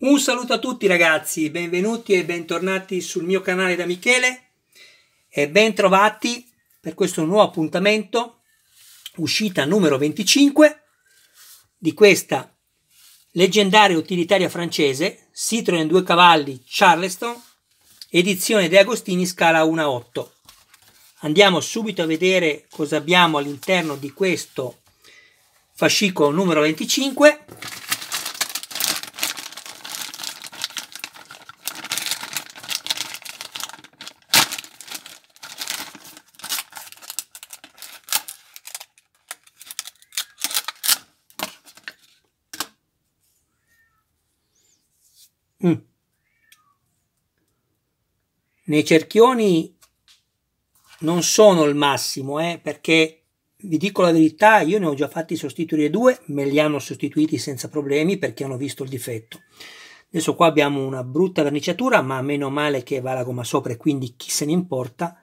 Un saluto a tutti ragazzi, benvenuti e bentornati sul mio canale da Michele e bentrovati per questo nuovo appuntamento, uscita numero 25 di questa leggendaria utilitaria francese Citroen 2 cavalli Charleston, edizione De Agostini scala 1-8. a Andiamo subito a vedere cosa abbiamo all'interno di questo fascicolo numero 25 nei cerchioni non sono il massimo, eh, perché vi dico la verità, io ne ho già fatti sostituire due, me li hanno sostituiti senza problemi perché hanno visto il difetto. Adesso qua abbiamo una brutta verniciatura, ma meno male che va la gomma sopra e quindi chi se ne importa.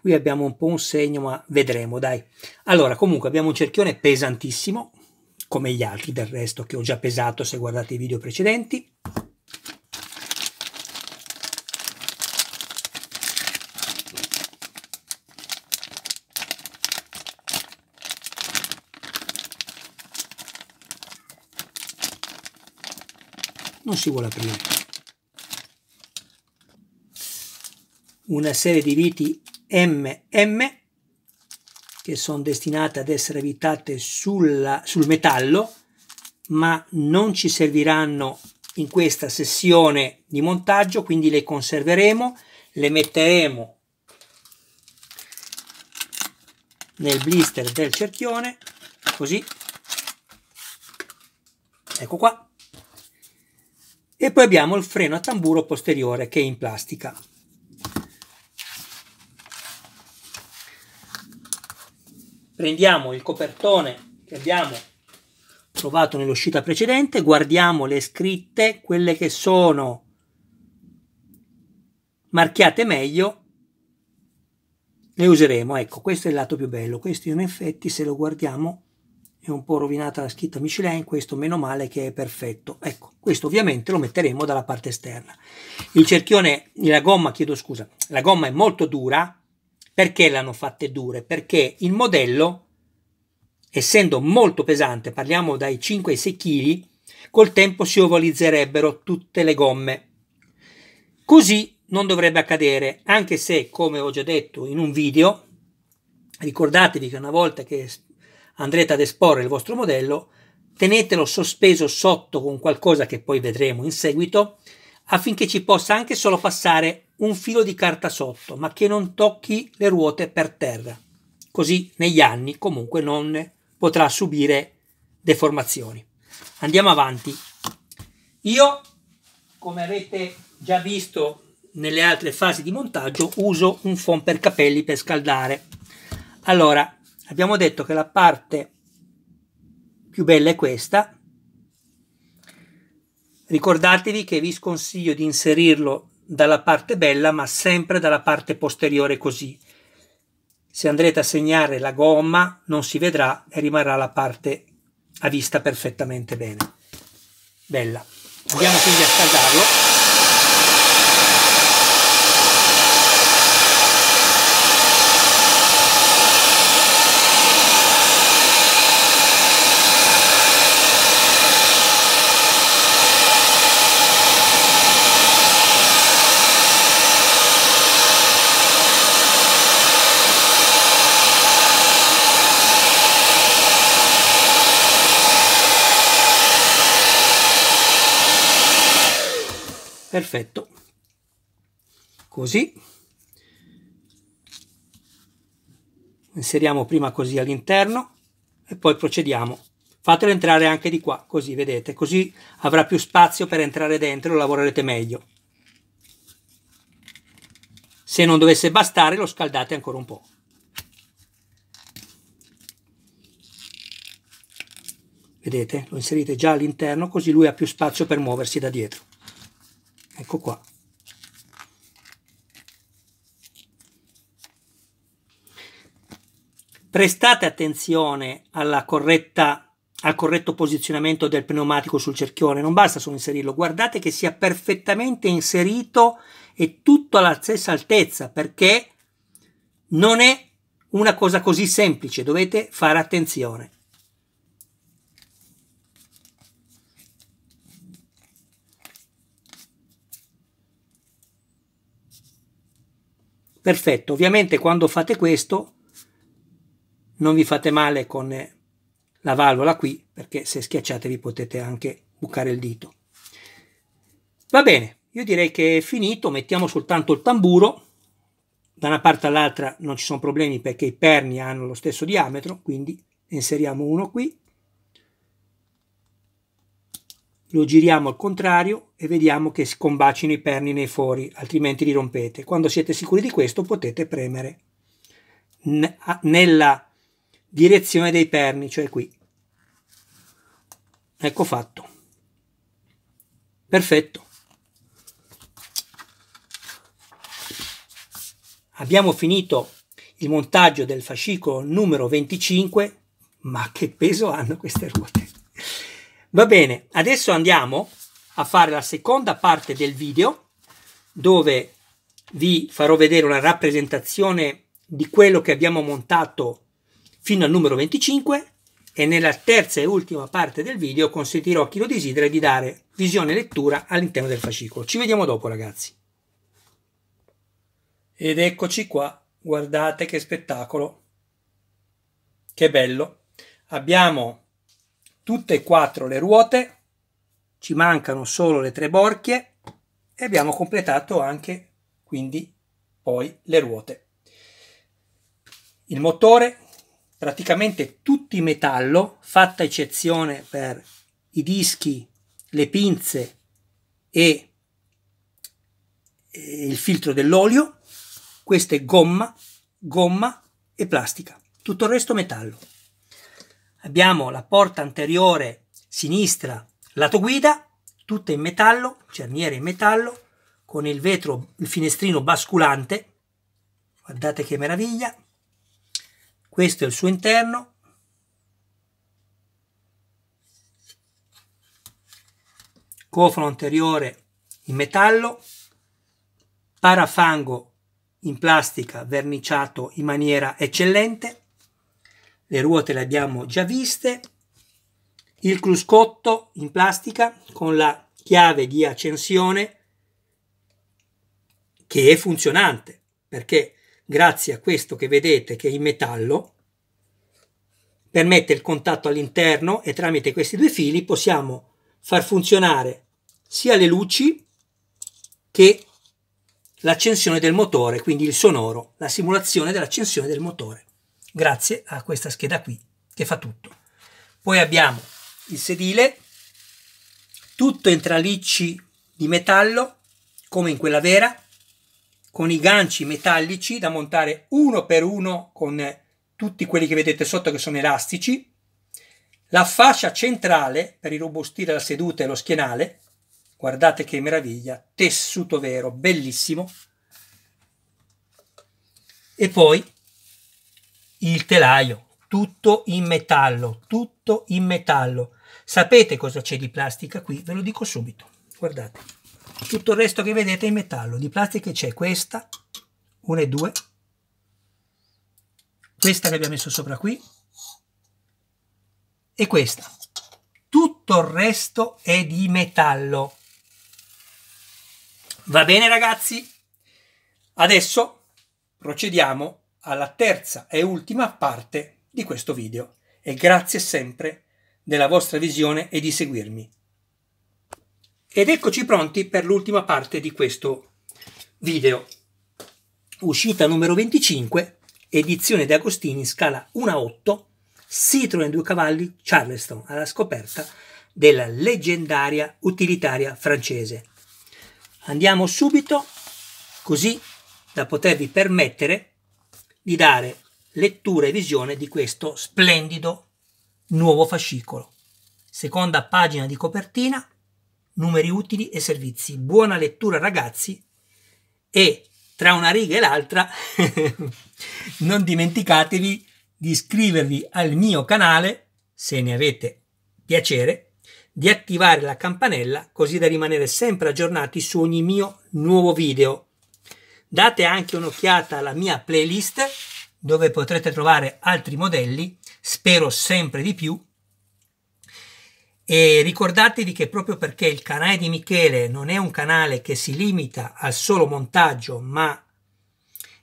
Qui abbiamo un po' un segno, ma vedremo, dai. Allora, comunque abbiamo un cerchione pesantissimo, come gli altri del resto che ho già pesato se guardate i video precedenti. non si vuole aprire. Una serie di viti MM che sono destinate ad essere evitate sulla, sul metallo, ma non ci serviranno in questa sessione di montaggio, quindi le conserveremo, le metteremo nel blister del cerchione, così, ecco qua, e poi abbiamo il freno a tamburo posteriore che è in plastica. Prendiamo il copertone che abbiamo trovato nell'uscita precedente, guardiamo le scritte, quelle che sono marchiate meglio le useremo. Ecco, questo è il lato più bello. Questo in effetti, se lo guardiamo, è un po' rovinata la scritta Michelin, questo meno male che è perfetto. Ecco, questo ovviamente lo metteremo dalla parte esterna. Il cerchione, la gomma, chiedo scusa, la gomma è molto dura. Perché l'hanno fatte dure? Perché il modello, essendo molto pesante, parliamo dai 5 ai 6 kg, col tempo si ovalizzerebbero tutte le gomme. Così non dovrebbe accadere, anche se, come ho già detto in un video, ricordatevi che una volta che andrete ad esporre il vostro modello, tenetelo sospeso sotto con qualcosa che poi vedremo in seguito, affinché ci possa anche solo passare un filo di carta sotto, ma che non tocchi le ruote per terra. Così negli anni comunque non potrà subire deformazioni. Andiamo avanti. Io, come avete già visto nelle altre fasi di montaggio, uso un fon per capelli per scaldare. Allora, abbiamo detto che la parte più bella è questa. Ricordatevi che vi sconsiglio di inserirlo dalla parte bella ma sempre dalla parte posteriore così. Se andrete a segnare la gomma non si vedrà e rimarrà la parte a vista perfettamente bene. Bella. Andiamo quindi a scaldarlo. perfetto così inseriamo prima così all'interno e poi procediamo fatelo entrare anche di qua così vedete così avrà più spazio per entrare dentro e lavorerete meglio se non dovesse bastare lo scaldate ancora un po' vedete lo inserite già all'interno così lui ha più spazio per muoversi da dietro ecco qua prestate attenzione corretta, al corretto posizionamento del pneumatico sul cerchione, non basta solo inserirlo, guardate che sia perfettamente inserito e tutto alla stessa altezza, perché non è una cosa così semplice, dovete fare attenzione. Perfetto, ovviamente quando fate questo non vi fate male con la valvola qui perché se schiacciate vi potete anche bucare il dito. Va bene, io direi che è finito, mettiamo soltanto il tamburo, da una parte all'altra non ci sono problemi perché i perni hanno lo stesso diametro, quindi inseriamo uno qui lo giriamo al contrario e vediamo che scombacino i perni nei fori, altrimenti li rompete. Quando siete sicuri di questo potete premere nella direzione dei perni, cioè qui. Ecco fatto. Perfetto. Abbiamo finito il montaggio del fascicolo numero 25, ma che peso hanno queste ruote? Va bene, adesso andiamo a fare la seconda parte del video dove vi farò vedere una rappresentazione di quello che abbiamo montato fino al numero 25 e nella terza e ultima parte del video consentirò a chi lo desidera di dare visione e lettura all'interno del fascicolo. Ci vediamo dopo ragazzi. Ed eccoci qua, guardate che spettacolo, che bello. Abbiamo tutte e quattro le ruote, ci mancano solo le tre borchie e abbiamo completato anche quindi poi le ruote. Il motore praticamente tutti metallo, fatta eccezione per i dischi, le pinze e il filtro dell'olio, questa è gomma, gomma e plastica, tutto il resto metallo abbiamo la porta anteriore sinistra lato guida, tutta in metallo, cerniera in metallo, con il vetro, il finestrino basculante, guardate che meraviglia, questo è il suo interno, cofano anteriore in metallo, parafango in plastica verniciato in maniera eccellente, le ruote le abbiamo già viste, il cruscotto in plastica con la chiave di accensione che è funzionante perché grazie a questo che vedete che è in metallo permette il contatto all'interno e tramite questi due fili possiamo far funzionare sia le luci che l'accensione del motore, quindi il sonoro, la simulazione dell'accensione del motore grazie a questa scheda qui che fa tutto. Poi abbiamo il sedile, tutto in tralicci di metallo, come in quella vera, con i ganci metallici da montare uno per uno con tutti quelli che vedete sotto che sono elastici, la fascia centrale per irrobustire la seduta e lo schienale, guardate che meraviglia, tessuto vero, bellissimo, e poi il telaio, tutto in metallo, tutto in metallo. Sapete cosa c'è di plastica qui? Ve lo dico subito. Guardate, tutto il resto che vedete è in metallo. Di plastica c'è questa, una e due, questa che abbiamo messo sopra qui e questa. Tutto il resto è di metallo. Va bene ragazzi? Adesso procediamo alla terza e ultima parte di questo video e grazie sempre della vostra visione e di seguirmi. Ed eccoci pronti per l'ultima parte di questo video. Uscita numero 25, edizione di Agostini, scala 1-8, a Citroen 2 cavalli, Charleston, alla scoperta della leggendaria utilitaria francese. Andiamo subito, così da potervi permettere di dare lettura e visione di questo splendido nuovo fascicolo. Seconda pagina di copertina, numeri utili e servizi. Buona lettura ragazzi e tra una riga e l'altra non dimenticatevi di iscrivervi al mio canale se ne avete piacere, di attivare la campanella così da rimanere sempre aggiornati su ogni mio nuovo video. Date anche un'occhiata alla mia playlist dove potrete trovare altri modelli, spero sempre di più. E ricordatevi che proprio perché il canale di Michele non è un canale che si limita al solo montaggio, ma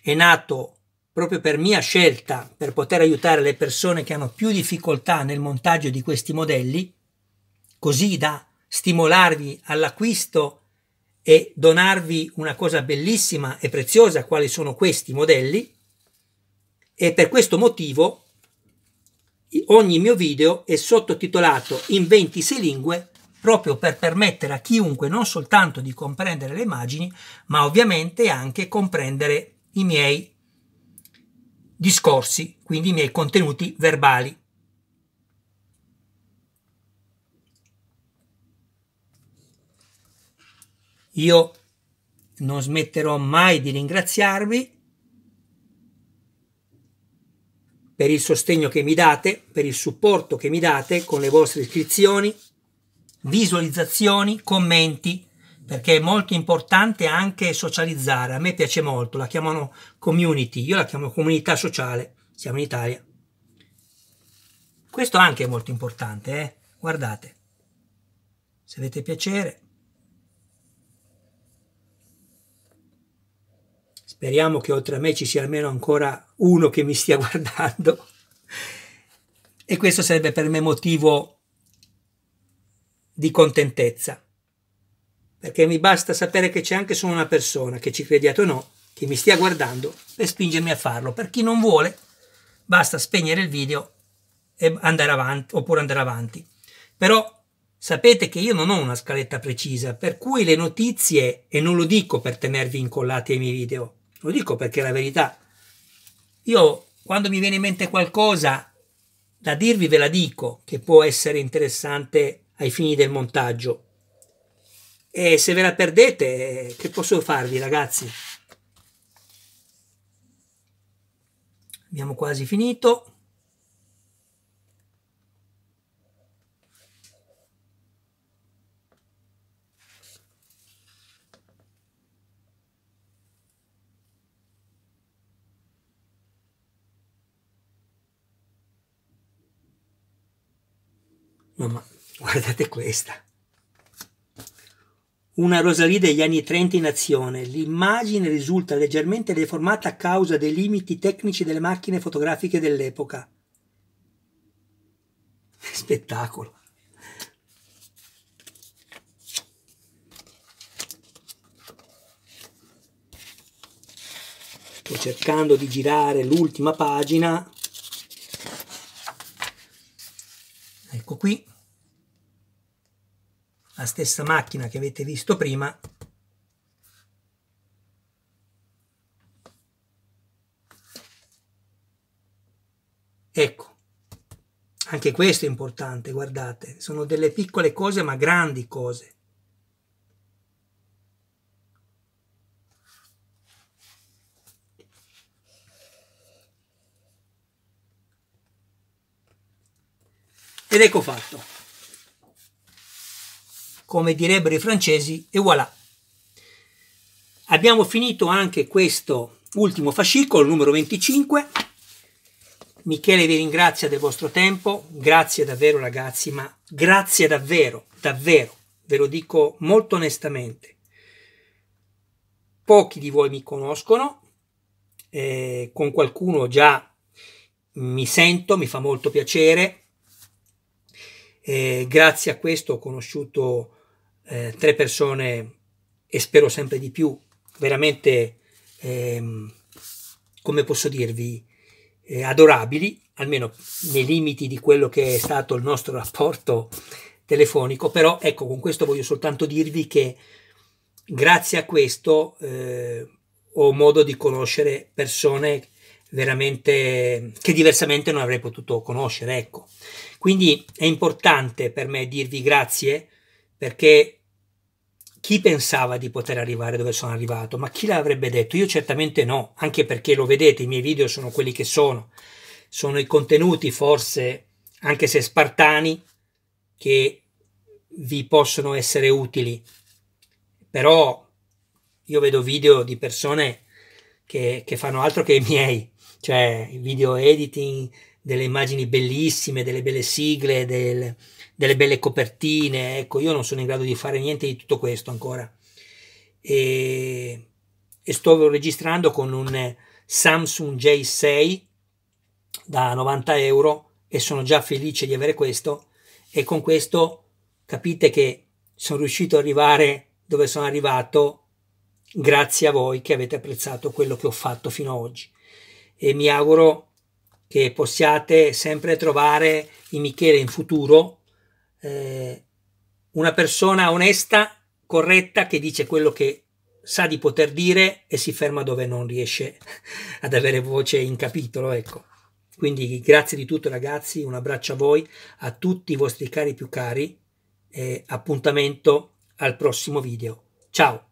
è nato proprio per mia scelta, per poter aiutare le persone che hanno più difficoltà nel montaggio di questi modelli, così da stimolarvi all'acquisto e donarvi una cosa bellissima e preziosa quali sono questi modelli e per questo motivo ogni mio video è sottotitolato in 26 lingue proprio per permettere a chiunque non soltanto di comprendere le immagini ma ovviamente anche comprendere i miei discorsi, quindi i miei contenuti verbali. Io non smetterò mai di ringraziarvi per il sostegno che mi date, per il supporto che mi date con le vostre iscrizioni, visualizzazioni, commenti, perché è molto importante anche socializzare. A me piace molto, la chiamano community, io la chiamo comunità sociale, siamo in Italia. Questo anche è molto importante, eh? guardate, se avete piacere. Speriamo che oltre a me ci sia almeno ancora uno che mi stia guardando. E questo sarebbe per me motivo di contentezza, perché mi basta sapere che c'è anche solo una persona, che ci crediate o no, che mi stia guardando per spingermi a farlo. Per chi non vuole, basta spegnere il video e andare avanti, oppure andare avanti. Però sapete che io non ho una scaletta precisa, per cui le notizie, e non lo dico per tenervi incollati ai miei video, lo dico perché è la verità. Io quando mi viene in mente qualcosa da dirvi ve la dico, che può essere interessante ai fini del montaggio. E se ve la perdete, che posso farvi ragazzi? Abbiamo quasi finito. Mamma, guardate questa. Una Rosalie degli anni 30 in azione. L'immagine risulta leggermente deformata a causa dei limiti tecnici delle macchine fotografiche dell'epoca. Spettacolo. Sto cercando di girare l'ultima pagina ecco qui la stessa macchina che avete visto prima ecco anche questo è importante guardate sono delle piccole cose ma grandi cose Ed ecco fatto. Come direbbero i francesi, e voilà. Abbiamo finito anche questo ultimo fascicolo, numero 25. Michele vi ringrazia del vostro tempo, grazie davvero ragazzi, ma grazie davvero, davvero, ve lo dico molto onestamente. Pochi di voi mi conoscono, eh, con qualcuno già mi sento, mi fa molto piacere, e grazie a questo ho conosciuto eh, tre persone e spero sempre di più, veramente, ehm, come posso dirvi, eh, adorabili, almeno nei limiti di quello che è stato il nostro rapporto telefonico, però ecco, con questo voglio soltanto dirvi che grazie a questo eh, ho modo di conoscere persone veramente che diversamente non avrei potuto conoscere, ecco. Quindi è importante per me dirvi grazie perché chi pensava di poter arrivare dove sono arrivato, ma chi l'avrebbe detto? Io certamente no, anche perché lo vedete, i miei video sono quelli che sono, sono i contenuti forse, anche se spartani, che vi possono essere utili, però io vedo video di persone che, che fanno altro che i miei cioè il video editing, delle immagini bellissime, delle belle sigle, del, delle belle copertine. Ecco, io non sono in grado di fare niente di tutto questo ancora. E, e sto registrando con un Samsung J6 da 90 euro e sono già felice di avere questo. E con questo capite che sono riuscito ad arrivare dove sono arrivato grazie a voi che avete apprezzato quello che ho fatto fino ad oggi e mi auguro che possiate sempre trovare in Michele in futuro eh, una persona onesta, corretta, che dice quello che sa di poter dire e si ferma dove non riesce ad avere voce in capitolo, ecco. Quindi grazie di tutto ragazzi, un abbraccio a voi, a tutti i vostri cari più cari e appuntamento al prossimo video. Ciao!